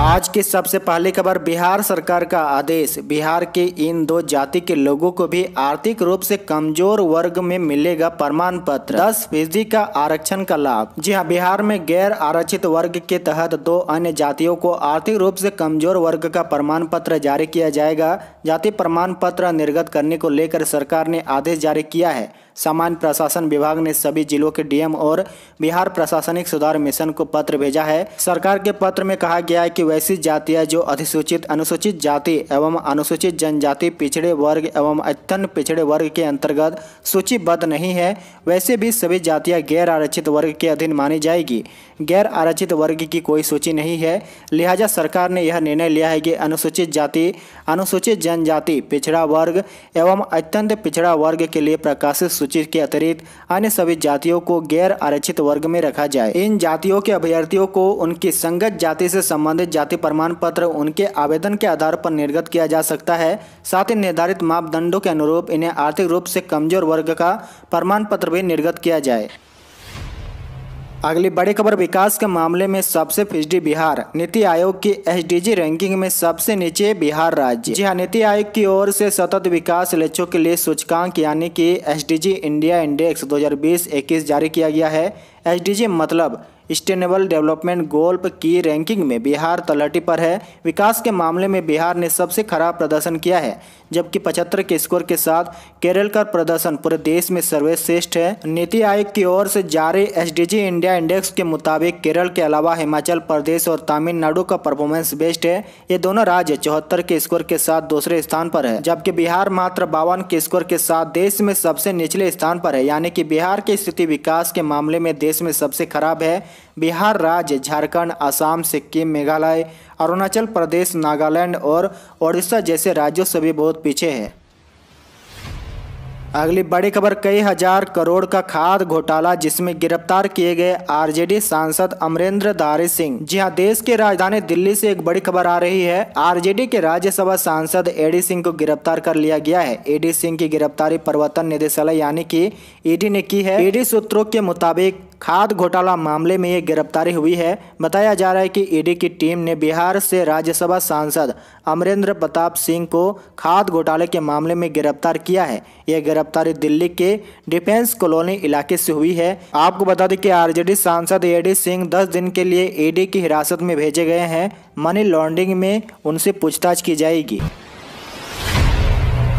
आज की सबसे पहली खबर बिहार सरकार का आदेश बिहार के इन दो जाति के लोगों को भी आर्थिक रूप से कमजोर वर्ग में मिलेगा प्रमाण पत्र दस फीसदी का आरक्षण का लाभ जी हाँ बिहार में गैर आरक्षित वर्ग के तहत दो अन्य जातियों को आर्थिक रूप से कमजोर वर्ग का प्रमाण पत्र जारी किया जाएगा जाति प्रमाण पत्र निर्गत करने को लेकर सरकार ने आदेश जारी किया है सामान्य प्रशासन विभाग ने सभी जिलों के डीएम और बिहार प्रशासनिक सुधार मिशन को पत्र भेजा है सरकार के पत्र में कहा गया है कि वैसी जातियां जो अधिसूचित अनुसूचित जाति एवं अनुसूचित जनजाति पिछड़े वर्ग एवं अत्यंत पिछड़े वर्ग के अंतर्गत सूचीबद्ध नहीं है वैसे भी सभी जातियाँ गैर आरक्षित वर्ग के अधीन मानी जाएगी गैर आरक्षित वर्ग की कोई सूची नहीं है लिहाजा सरकार ने यह निर्णय लिया है कि अनुसूचित जाति अनुसूचित जनजाति पिछड़ा वर्ग एवं अत्यंत पिछड़ा वर्ग के लिए प्रकाशित अनुसूचित के अतिरिक्त अन्य सभी जातियों को गैर आरक्षित वर्ग में रखा जाए इन जातियों के अभ्यर्थियों को उनकी संगत जाति से संबंधित जाति प्रमाण पत्र उनके आवेदन के आधार पर निर्गत किया जा सकता है साथ ही निर्धारित मापदंडों के अनुरूप इन्हें आर्थिक रूप से कमजोर वर्ग का प्रमाण पत्र भी निर्गत किया जाए अगली बड़ी खबर विकास के मामले में सबसे फिजडी बिहार नीति आयोग की एसडीजी रैंकिंग में सबसे नीचे बिहार राज्य जी हाँ नीति आयोग की ओर से सतत विकास लक्ष्यों के लिए सूचकांक यानी कि एसडीजी इंडिया इंडेक्स 2020-21 जारी किया गया है एसडीजी मतलब स्टेनेबल डेवलपमेंट गोल की रैंकिंग में बिहार तलहटी पर है विकास के मामले में बिहार ने सबसे खराब प्रदर्शन किया है जबकि पचहत्तर के स्कोर के साथ केरल का प्रदर्शन पूरे देश में सर्वश्रेष्ठ है नीति आयोग की ओर से जारी एसडीजी इंडिया इंडेक्स के मुताबिक केरल के अलावा हिमाचल प्रदेश और तमिलनाडु का परफॉर्मेंस बेस्ट है ये दोनों राज्य चौहत्तर के स्कोर के साथ दूसरे स्थान पर है जबकि बिहार मात्र बावन के स्कोर के साथ देश में सबसे निचले स्थान पर है यानी कि बिहार की स्थिति विकास के मामले में देश में सबसे खराब है बिहार राज्य झारखंड असम सिक्किम मेघालय अरुणाचल प्रदेश नागालैंड और ओडिशा जैसे राज्यों से भी बहुत पीछे है अगली बड़ी खबर कई हजार करोड़ का खाद घोटाला जिसमें गिरफ्तार किए गए आरजेडी सांसद अमरेंद्र धारी सिंह जी हां देश के राजधानी दिल्ली से एक बड़ी खबर आ रही है आरजेडी के राज्यसभा सांसद एडी सिंह को गिरफ्तार कर लिया गया है एडी सिंह की गिरफ्तारी प्रवर्तन निदेशालय यानी कि ईडी ने की है ईडी सूत्रों के मुताबिक खाद घोटाला मामले में ये गिरफ्तारी हुई है बताया जा रहा है कि ईडी e की टीम ने बिहार से राज्यसभा सांसद अमरेंद्र प्रताप सिंह को खाद घोटाले के मामले में गिरफ्तार किया है यह गिरफ्तारी दिल्ली के डिफेंस कॉलोनी इलाके से हुई है आपको बता दें कि आरजेडी सांसद एडी e सिंह दस दिन के लिए ईडी e की हिरासत में भेजे गए हैं मनी लॉन्ड्रिंग में उनसे पूछताछ की जाएगी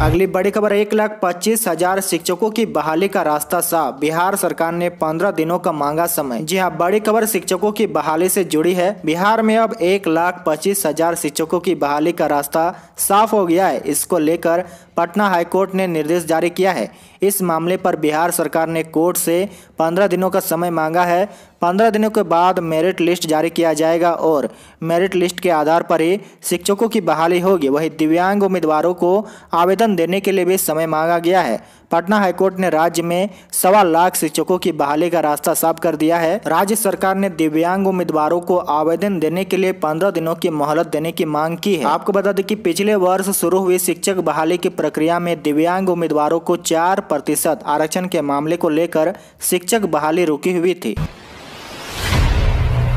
अगली बड़ी खबर एक लाख पच्चीस हजार शिक्षकों की बहाली का रास्ता साफ बिहार सरकार ने पंद्रह दिनों का मांगा समय जी हाँ बड़ी खबर शिक्षकों की बहाली से जुड़ी है बिहार में अब एक लाख पच्चीस हजार शिक्षकों की बहाली का रास्ता साफ हो गया है इसको लेकर पटना हाईकोर्ट ने निर्देश जारी किया है इस मामले पर बिहार सरकार ने कोर्ट से पंद्रह दिनों का समय मांगा है पंद्रह दिनों के बाद मेरिट लिस्ट जारी किया जाएगा और मेरिट लिस्ट के आधार पर ही शिक्षकों की बहाली होगी वहीं दिव्यांग उम्मीदवारों को आवेदन देने के लिए भी समय मांगा गया है पटना हाईकोर्ट ने राज्य में सवा लाख शिक्षकों की बहाली का रास्ता साफ कर दिया है राज्य सरकार ने दिव्यांग उम्मीदवारों को आवेदन देने के लिए पंद्रह दिनों की मोहलत देने की मांग की है आपको बता दें कि पिछले वर्ष शुरू हुई शिक्षक बहाली की प्रक्रिया में दिव्यांग उम्मीदवारों को चार प्रतिशत आरक्षण के मामले को लेकर शिक्षक बहाली रुकी हुई थी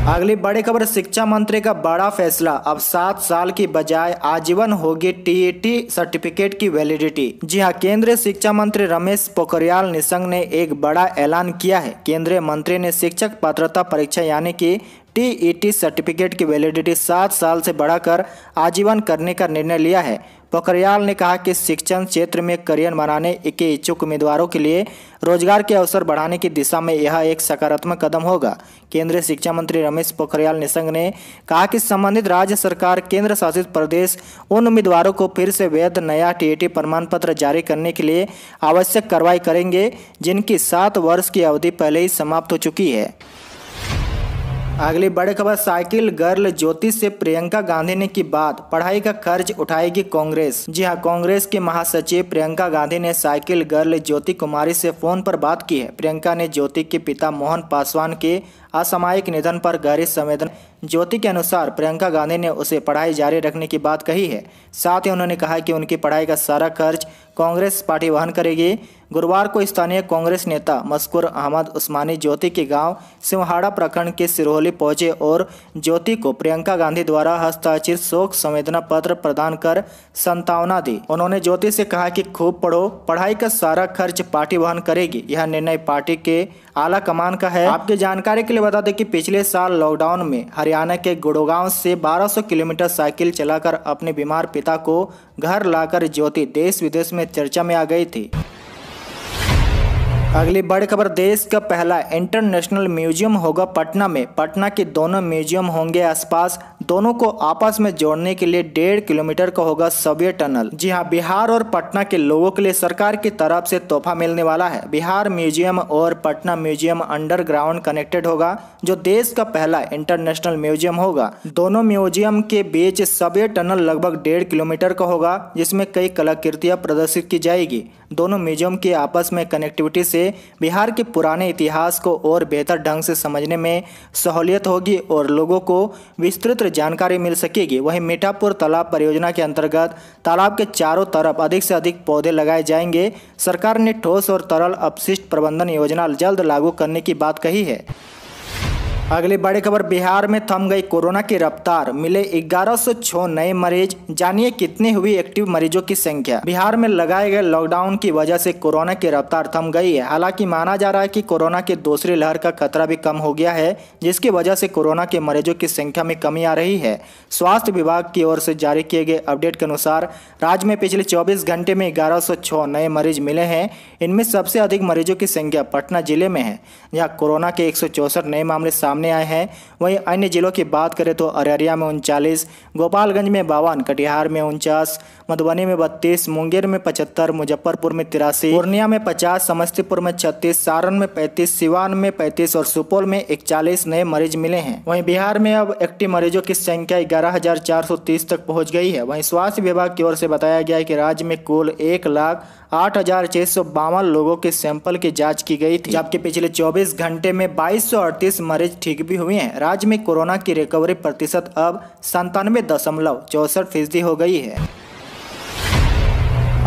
अगली बड़ी खबर शिक्षा मंत्री का बड़ा फैसला अब सात साल की बजाय आजीवन होगी टीईटी सर्टिफिकेट की वैलिडिटी जी हां केंद्रीय शिक्षा मंत्री रमेश पोखरियाल निशंक ने एक बड़ा ऐलान किया है केंद्रीय मंत्री ने शिक्षक पात्रता परीक्षा यानी कि टीईटी सर्टिफिकेट की वैलिडिटी सात साल से बढ़ाकर आजीवन करने का निर्णय लिया है पोखरियाल ने कहा कि शिक्षण क्षेत्र में करियर बनाने के इच्छुक उम्मीदवारों के लिए रोजगार के अवसर बढ़ाने की दिशा में यह एक सकारात्मक कदम होगा केंद्रीय शिक्षा मंत्री रमेश पोखरियाल निशंक ने कहा कि संबंधित राज्य सरकार केंद्र शासित प्रदेश उन उम्मीदवारों को फिर से वैध नया टी प्रमाण पत्र जारी करने के लिए आवश्यक कार्रवाई करेंगे जिनकी सात वर्ष की अवधि पहले ही समाप्त हो चुकी है अगली बड़ी खबर साइकिल गर्ल ज्योति से प्रियंका गांधी ने की बात पढ़ाई का खर्च उठाएगी कांग्रेस जी हां कांग्रेस के महासचिव प्रियंका गांधी ने साइकिल गर्ल ज्योति कुमारी से फोन पर बात की है प्रियंका ने ज्योति के पिता मोहन पासवान के असामायिक निधन पर गहरी संवेदना ज्योति के अनुसार प्रियंका गांधी ने उसे पढ़ाई जारी रखने की बात कही है साथ ही उन्होंने कहा कि उनकी पढ़ाई का सारा खर्च कांग्रेस पार्टी वहन करेगी गुरुवार को स्थानीय कांग्रेस नेता मस्कुर अहमद उस्मानी ज्योति के गांव सिंहाड़ा प्रखंड के सिरोहली पहुंचे और ज्योति को प्रियंका गांधी द्वारा हस्ताक्षर शोक संवेदना पत्र प्रदान कर संतावना दी उन्होंने ज्योति से कहा कि खूब पढ़ो पढ़ाई का सारा खर्च पार्टी वहन करेगी यह निर्णय पार्टी के आला कमान का है आपकी जानकारी के लिए बता दें कि पिछले साल लॉकडाउन में हरियाणा हरियाणा के गुड़गांव से 1200 किलोमीटर साइकिल चलाकर अपने बीमार पिता को घर लाकर ज्योति देश विदेश में चर्चा में आ गई थी अगली बड़ी खबर देश का पहला इंटरनेशनल म्यूजियम होगा पटना में पटना के दोनों म्यूजियम होंगे आसपास दोनों को आपस में जोड़ने के लिए डेढ़ किलोमीटर का होगा सबवे टनल जी हाँ बिहार और पटना के लोगों के लिए सरकार की तरफ से तोहफा मिलने वाला है बिहार म्यूजियम और पटना म्यूजियम अंडरग्राउंड कनेक्टेड होगा जो देश का पहला इंटरनेशनल म्यूजियम होगा दोनों म्यूजियम के बीच सबवे टनल लगभग डेढ़ किलोमीटर का होगा जिसमें कई कलाकृतियाँ प्रदर्शित की जाएगी दोनों म्यूजियम के आपस में कनेक्टिविटी से बिहार के पुराने इतिहास को और बेहतर ढंग से समझने में सहूलियत होगी और लोगों को विस्तृत जानकारी मिल सकेगी वहीं मीठापुर तालाब परियोजना के अंतर्गत तालाब के चारों तरफ अधिक से अधिक पौधे लगाए जाएंगे सरकार ने ठोस और तरल अपशिष्ट प्रबंधन योजना जल्द लागू करने की बात कही है अगली बड़ी खबर बिहार में थम गई कोरोना की रफ्तार मिले ग्यारह नए मरीज जानिए कितने हुई एक्टिव मरीजों की संख्या बिहार में लगाए गए लॉकडाउन की वजह से कोरोना की रफ्तार थम गई है हालांकि माना जा रहा है कि कोरोना की दूसरी लहर का खतरा भी कम हो गया है जिसकी वजह से कोरोना के मरीजों की संख्या में कमी आ रही है स्वास्थ्य विभाग की ओर से जारी किए गए अपडेट के अनुसार राज्य में पिछले चौबीस घंटे में ग्यारह नए मरीज मिले हैं इनमें सबसे अधिक मरीजों की संख्या पटना जिले में है यहाँ कोरोना के एक नए मामले सामने सामने आए हैं वहीं अन्य जिलों की बात करें तो अररिया में उनचालीस गोपालगंज में बावन कटिहार में उनचास मधुबनी में बत्तीस मुंगेर में पचहत्तर मुजफ्फरपुर में तिरासी पूर्णिया में पचास समस्तीपुर में छत्तीस सारण में पैंतीस सिवान में पैंतीस और सुपौल में इकचालीस नए मरीज मिले हैं वहीं बिहार में अब एक्टिव मरीजों की संख्या ग्यारह तक पहुँच गई है वहीं स्वास्थ्य विभाग की ओर से बताया गया है कि राज्य में कुल एक लाख आठ हजार सौ बावन लोगों के सैंपल की जांच की गई थी जबकि पिछले 24 घंटे में बाईस सौ अड़तीस मरीज ठीक भी हुए हैं राज्य में कोरोना की रिकवरी प्रतिशत अब संतानवे दशमलव चौसठ फीसदी हो गई है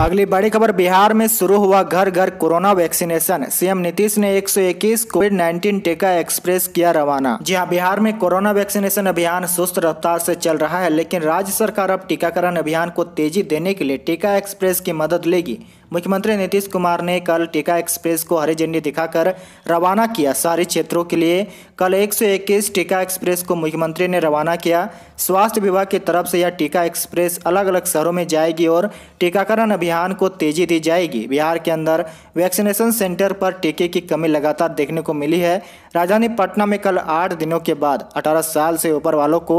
अगली बड़ी खबर बिहार में शुरू हुआ घर घर कोरोना वैक्सीनेशन सीएम नीतीश ने 121 कोविड 19 टीका एक्सप्रेस किया रवाना जी हाँ बिहार में कोरोना वैक्सीनेशन अभियान सुस्त रफ्तार से चल रहा है लेकिन राज्य सरकार अब टीकाकरण अभियान को तेजी देने के लिए टीका एक्सप्रेस की मदद लेगी मुख्यमंत्री नीतीश कुमार ने कल टीका एक्सप्रेस को हरी झंडी दिखाकर रवाना किया सारे क्षेत्रों के लिए कल 121 टीका एक्सप्रेस को मुख्यमंत्री ने रवाना किया स्वास्थ्य विभाग की तरफ से यह टीका एक्सप्रेस अलग अलग शहरों में जाएगी और टीकाकरण अभियान को तेजी दी जाएगी बिहार के अंदर वैक्सीनेशन सेंटर पर टीके की कमी लगातार देखने को मिली है राजधानी पटना में कल आठ दिनों के बाद 18 साल से ऊपर वालों को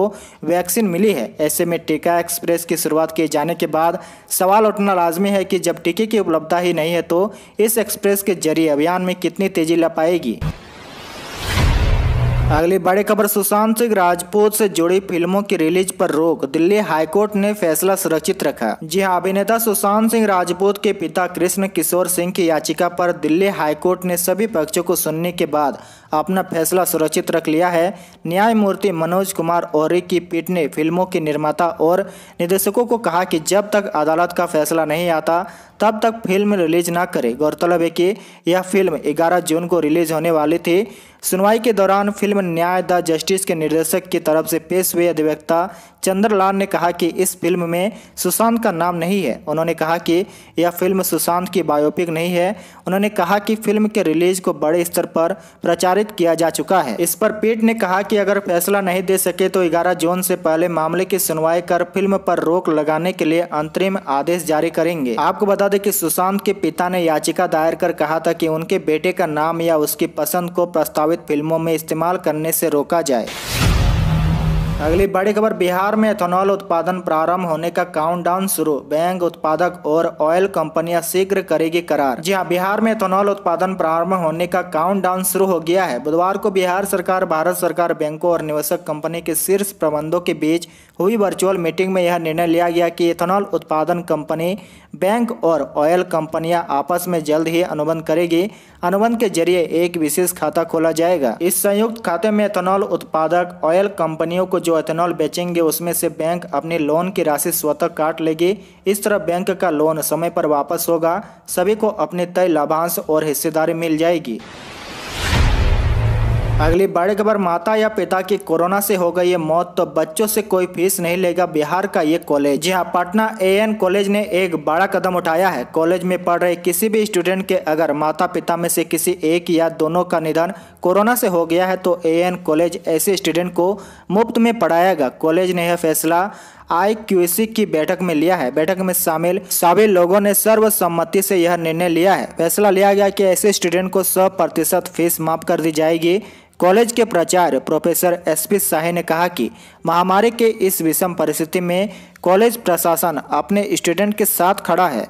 वैक्सीन मिली है ऐसे में टीका एक्सप्रेस की शुरुआत किए जाने के बाद सवाल उठना लाजमी है कि जब टीके की उपलब्धता ही नहीं है तो इस एक्सप्रेस के जरिए अभियान में कितनी तेजी ला पाएगी अगली बड़ी खबर सुशांत सिंह राजपूत से जुड़ी फिल्मों की रिलीज पर रोक दिल्ली हाईकोर्ट ने फैसला सुरक्षित रखा जी हाँ अभिनेता सुशांत सिंह राजपूत के पिता कृष्ण किशोर सिंह की याचिका पर दिल्ली हाईकोर्ट ने सभी पक्षों को सुनने के बाद अपना फैसला सुरक्षित रख लिया है न्यायमूर्ति मनोज कुमार ओरी की पीठ ने फिल्मों के निर्माता और निर्देशकों को कहा कि जब तक अदालत का फैसला नहीं आता तब तक फिल्म रिलीज ना करे गौरतलब है कि यह फिल्म 11 जून को रिलीज होने वाली थी सुनवाई के दौरान फिल्म न्याय द जस्टिस के निर्देशक की तरफ से पेश हुए अधिवक्ता चंद्रलाल ने कहा कि इस फिल्म में सुशांत का नाम नहीं है उन्होंने कहा कि यह फिल्म सुशांत की बायोपिक नहीं है उन्होंने कहा कि फिल्म के रिलीज को बड़े स्तर पर प्रचारित किया जा चुका है इस पर पीठ ने कहा कि अगर फैसला नहीं दे सके तो ग्यारह जून से पहले मामले की सुनवाई कर फिल्म पर रोक लगाने के लिए अंतरिम आदेश जारी करेंगे आपको बता बता दें कि सुशांत के पिता ने याचिका दायर कर कहा था कि उनके बेटे का नाम या उसकी पसंद को प्रस्तावित फिल्मों में इस्तेमाल करने से रोका जाए अगली बड़ी खबर बिहार में एथेनॉल उत्पादन प्रारंभ होने का काउंटडाउन शुरू बैंक उत्पादक और ऑयल कंपनियां शीघ्र करेगी करार जी हाँ बिहार में एथेनॉल उत्पादन प्रारंभ होने का काउंटडाउन शुरू हो गया है बुधवार को बिहार सरकार भारत सरकार बैंकों और निवेशक कंपनी के शीर्ष प्रबंधों के बीच हुई वर्चुअल मीटिंग में यह निर्णय लिया गया कि इथेनॉल उत्पादन कंपनी बैंक और ऑयल कंपनियां आपस में जल्द ही अनुबंध करेगी अनुबंध के जरिए एक विशेष खाता खोला जाएगा इस संयुक्त खाते में इथेनॉल उत्पादक ऑयल कंपनियों को जो इथेनॉल बेचेंगे उसमें से बैंक अपने लोन की राशि स्वतः काट लेगी इस तरह बैंक का लोन समय पर वापस होगा सभी को अपने तय लाभांश और हिस्सेदारी मिल जाएगी अगली बड़ी खबर माता या पिता की कोरोना से हो गई है मौत तो बच्चों से कोई फीस नहीं लेगा बिहार का ये कॉलेज जी हाँ पटना एएन कॉलेज ने एक बड़ा कदम उठाया है कॉलेज में पढ़ रहे किसी भी स्टूडेंट के अगर माता पिता में से किसी एक या दोनों का निधन कोरोना से हो गया है तो एएन कॉलेज ऐसे स्टूडेंट को मुफ्त में पढ़ाएगा कॉलेज ने यह फैसला आई की बैठक में लिया है बैठक में शामिल सभी लोगों ने सर्वसम्मति से यह निर्णय लिया है फैसला लिया गया कि ऐसे स्टूडेंट को सौ प्रतिशत फीस माफ कर दी जाएगी कॉलेज के प्राचार्य प्रोफेसर एस पी शाही ने कहा कि महामारी के इस विषम परिस्थिति में कॉलेज प्रशासन अपने स्टूडेंट के साथ खड़ा है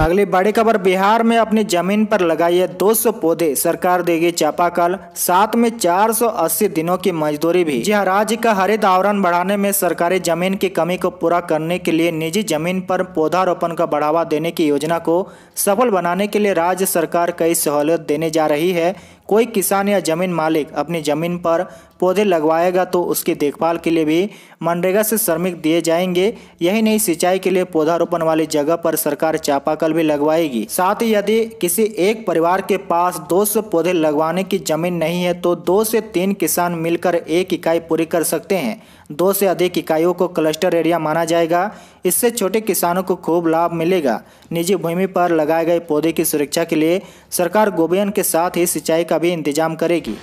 अगली बड़ी खबर बिहार में अपनी जमीन पर लगाइए 200 पौधे सरकार देगी चापाकल साथ में 480 दिनों की मजदूरी भी जी राज्य का हरित आवरण बढ़ाने में सरकारी जमीन की कमी को पूरा करने के लिए निजी जमीन पर पौधारोपण का बढ़ावा देने की योजना को सफल बनाने के लिए राज्य सरकार कई सहूलियत देने जा रही है कोई किसान या जमीन मालिक अपनी जमीन पर पौधे लगवाएगा तो उसकी देखभाल के लिए भी मनरेगा से श्रमिक दिए जाएंगे यही नहीं सिंचाई के लिए पौधारोपण वाली जगह पर सरकार चापाकल नकल भी लगवाएगी साथ ही यदि किसी एक परिवार के पास दो पौधे लगवाने की जमीन नहीं है तो दो से तीन किसान मिलकर एक इकाई पूरी कर सकते हैं दो से अधिक इकाइयों को क्लस्टर एरिया माना जाएगा इससे छोटे किसानों को खूब लाभ मिलेगा निजी भूमि पर लगाए गए पौधे की सुरक्षा के लिए सरकार गोबियन के साथ ही सिंचाई का भी इंतजाम करेगी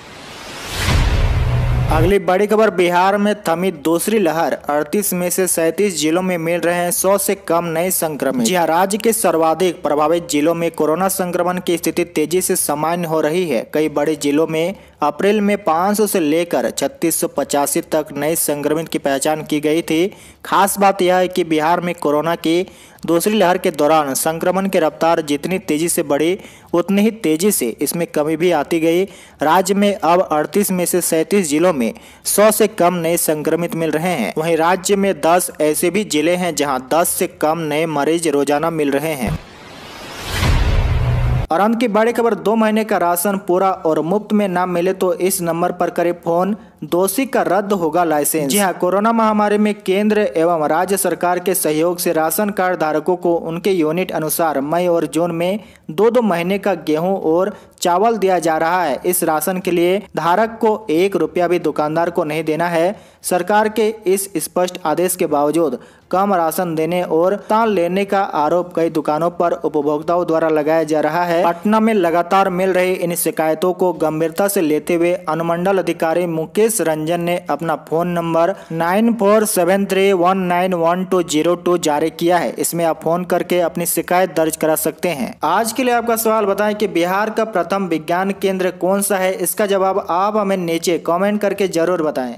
अगली बड़ी खबर बिहार में थमी दूसरी लहर 38 में से 37 जिलों में मिल रहे हैं 100 से कम नए संक्रमित जी हाँ, राज्य के सर्वाधिक प्रभावित जिलों में कोरोना संक्रमण की स्थिति तेजी से सामान्य हो रही है कई बड़े जिलों में अप्रैल में 500 से लेकर छत्तीस तक नए संक्रमित की पहचान की गई थी खास बात यह है कि बिहार में कोरोना की दूसरी लहर के दौरान संक्रमण की रफ्तार जितनी तेजी से बढ़ी उतनी ही तेजी से इसमें कमी भी आती गई राज्य में अब 38 में से सैंतीस जिलों में 100 से कम नए संक्रमित मिल रहे हैं वहीं राज्य में 10 ऐसे भी जिले हैं जहां 10 से कम नए मरीज रोजाना मिल रहे हैं और अंत की बड़ी खबर दो महीने का राशन पूरा और मुफ्त में ना मिले तो इस नंबर पर करें फ़ोन दोषी का रद्द होगा लाइसेंस जी हाँ कोरोना महामारी में केंद्र एवं राज्य सरकार के सहयोग से राशन कार्ड धारकों को उनके यूनिट अनुसार मई और जून में दो दो महीने का गेहूं और चावल दिया जा रहा है इस राशन के लिए धारक को एक रुपया भी दुकानदार को नहीं देना है सरकार के इस स्पष्ट आदेश के बावजूद कम राशन देने और तान लेने का आरोप कई दुकानों पर उपभोक्ताओं द्वारा लगाया जा रहा है पटना में लगातार मिल रही इन शिकायतों को गंभीरता से लेते हुए अनुमंडल अधिकारी मुकेश राजेश रंजन ने अपना phone number nine four seven three one nine one two zero two जारी किया है इसमें आप फोन करके अपनी शिकायत दर्ज करा सकते हैं आज के लिए आपका सवाल बताएं कि बिहार का प्रथम विज्ञान केंद्र कौन सा है इसका जवाब आप हमें नीचे कमेंट करके जरूर बताएं